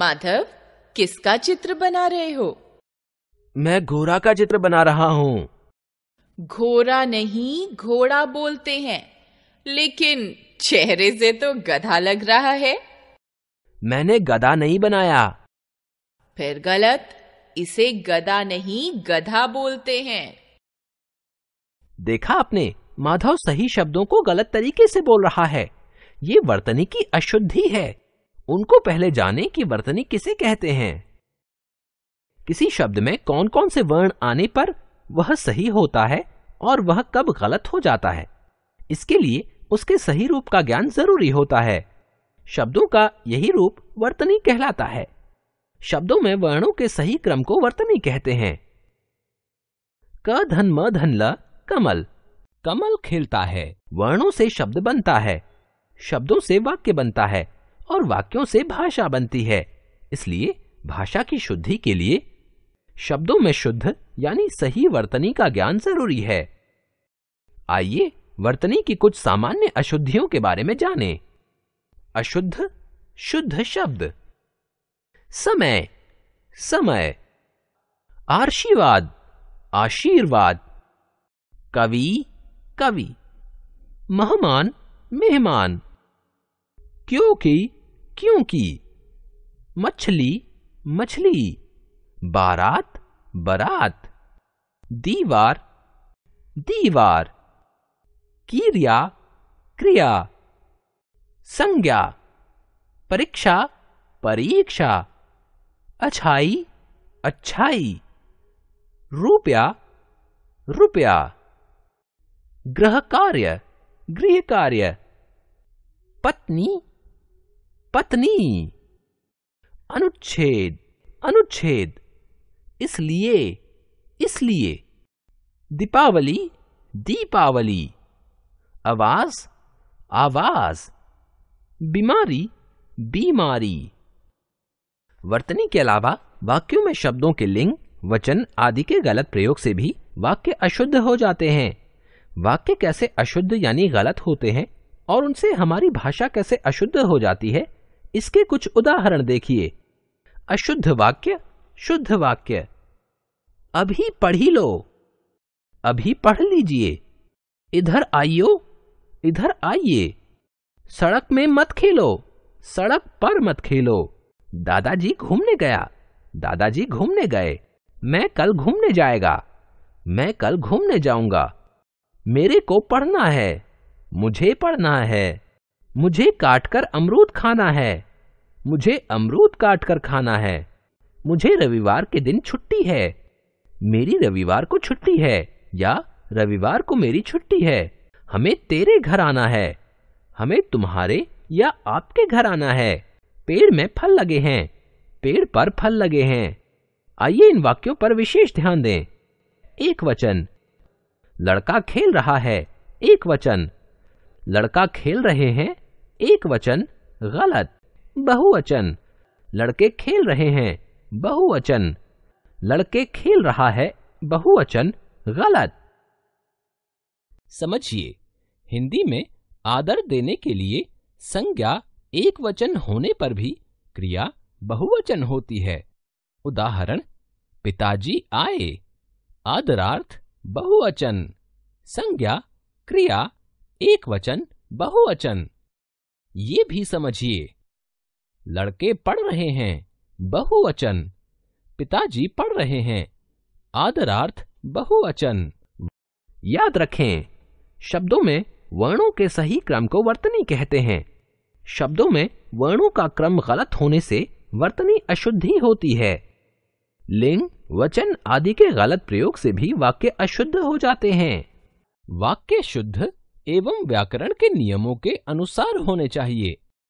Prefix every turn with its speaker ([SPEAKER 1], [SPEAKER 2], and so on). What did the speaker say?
[SPEAKER 1] माधव किसका चित्र बना रहे हो मैं घोड़ा का चित्र बना रहा हूँ घोड़ा नहीं घोड़ा बोलते हैं लेकिन चेहरे से तो गधा लग रहा है मैंने गधा नहीं बनाया फिर गलत इसे गधा नहीं गधा बोलते हैं देखा आपने माधव सही शब्दों को गलत तरीके से बोल रहा है ये वर्तनी की अशुद्धि है उनको पहले जाने कि वर्तनी किसे कहते हैं किसी शब्द में कौन कौन से वर्ण आने पर वह सही होता है और वह कब गलत हो जाता है इसके लिए उसके सही रूप का ज्ञान जरूरी होता है शब्दों का यही रूप वर्तनी कहलाता है शब्दों में वर्णों के सही क्रम को वर्तनी कहते हैं क धन म धन ल कमल कमल खिलता है वर्णों से शब्द बनता है शब्दों से वाक्य बनता है और वाक्यों से भाषा बनती है इसलिए भाषा की शुद्धि के लिए शब्दों में शुद्ध यानी सही वर्तनी का ज्ञान जरूरी है आइए वर्तनी की कुछ सामान्य अशुद्धियों के बारे में जानें। अशुद्ध शुद्ध शब्द समय समय आर्शीवाद आशीर्वाद कवि कवि महमान मेहमान क्योंकि क्यों की मछली मछली बारात बारात दीवार दीवार क्रिया क्रिया संज्ञा परीक्षा परीक्षा अच्छाई अच्छाई रुपया रुपया गृह कार्य गृह कार्य पत्नी पत्नी अनुच्छेद अनुच्छेद इसलिए इसलिए दीपावली दीपावली आवाज आवाज बीमारी बीमारी वर्तनी के अलावा वाक्यों में शब्दों के लिंग वचन आदि के गलत प्रयोग से भी वाक्य अशुद्ध हो जाते हैं वाक्य कैसे अशुद्ध यानी गलत होते हैं और उनसे हमारी भाषा कैसे अशुद्ध हो जाती है इसके कुछ उदाहरण देखिए अशुद्ध वाक्य शुद्ध वाक्य अभी पढ़ी लो अभी पढ़ लीजिए इधर आइयो इधर आइए सड़क में मत खेलो सड़क पर मत खेलो दादाजी घूमने गया दादाजी घूमने गए मैं कल घूमने जाएगा मैं कल घूमने जाऊंगा मेरे को पढ़ना है मुझे पढ़ना है मुझे काटकर अमरूद खाना है मुझे अमरूद काटकर खाना है मुझे रविवार के दिन छुट्टी है मेरी रविवार को छुट्टी है या रविवार को मेरी छुट्टी है हमें तेरे घर आना है हमें तुम्हारे या आपके घर आना है पेड़ में फल लगे हैं पेड़ पर फल लगे हैं आइए इन वाक्यों पर विशेष ध्यान दें एक वचन लड़का खेल रहा है एक वचन लड़का खेल रहे हैं एक वचन गलत बहुवचन लड़के खेल रहे हैं बहुवचन लड़के खेल रहा है बहुवचन गलत समझिए हिंदी में आदर देने के लिए संज्ञा एक वचन होने पर भी क्रिया बहुवचन होती है उदाहरण पिताजी आए आदरार्थ बहुवचन संज्ञा क्रिया एक वचन बहुवचन ये भी समझिए लड़के पढ़ रहे हैं बहुवचन पिताजी पढ़ रहे हैं आदरार्थ बहुवचन याद रखें शब्दों में वर्णों के सही क्रम को वर्तनी कहते हैं शब्दों में वर्णों का क्रम गलत होने से वर्तनी अशुद्धि होती है लिंग वचन आदि के गलत प्रयोग से भी वाक्य अशुद्ध हो जाते हैं वाक्य शुद्ध एवं व्याकरण के नियमों के अनुसार होने चाहिए